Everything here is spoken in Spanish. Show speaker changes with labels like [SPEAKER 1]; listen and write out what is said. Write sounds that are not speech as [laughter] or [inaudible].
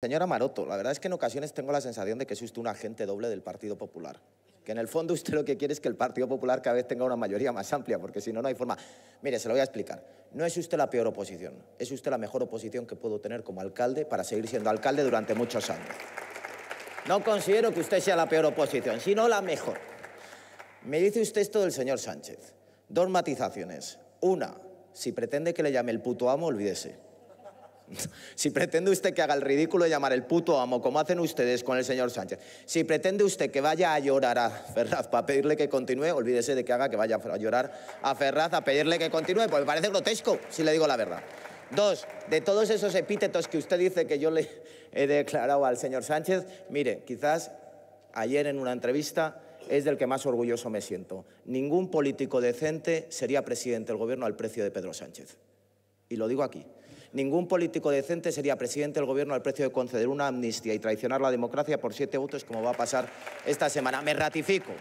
[SPEAKER 1] Señora Maroto, la verdad es que en ocasiones tengo la sensación de que es usted un agente doble del Partido Popular. Que en el fondo usted lo que quiere es que el Partido Popular cada vez tenga una mayoría más amplia, porque si no, no hay forma. Mire, se lo voy a explicar. No es usted la peor oposición, es usted la mejor oposición que puedo tener como alcalde para seguir siendo alcalde durante muchos años. No considero que usted sea la peor oposición, sino la mejor. Me dice usted esto del señor Sánchez. Dos matizaciones. Una, si pretende que le llame el puto amo, olvídese. [laughs] Si pretende usted que haga el ridículo de llamar el puto amo, como hacen ustedes con el señor Sánchez, si pretende usted que vaya a llorar a Ferraz para pedirle que continúe, olvídese de que haga que vaya a llorar a Ferraz a pedirle que continúe, pues me parece grotesco, si le digo la verdad. Dos, de todos esos epítetos que usted dice que yo le he declarado al señor Sánchez, mire, quizás ayer en una entrevista es del que más orgulloso me siento. Ningún político decente sería presidente del gobierno al precio de Pedro Sánchez. Y lo digo aquí. Ningún político decente sería presidente del Gobierno al precio de conceder una amnistía y traicionar la democracia por siete votos, como va a pasar esta semana. Me ratifico.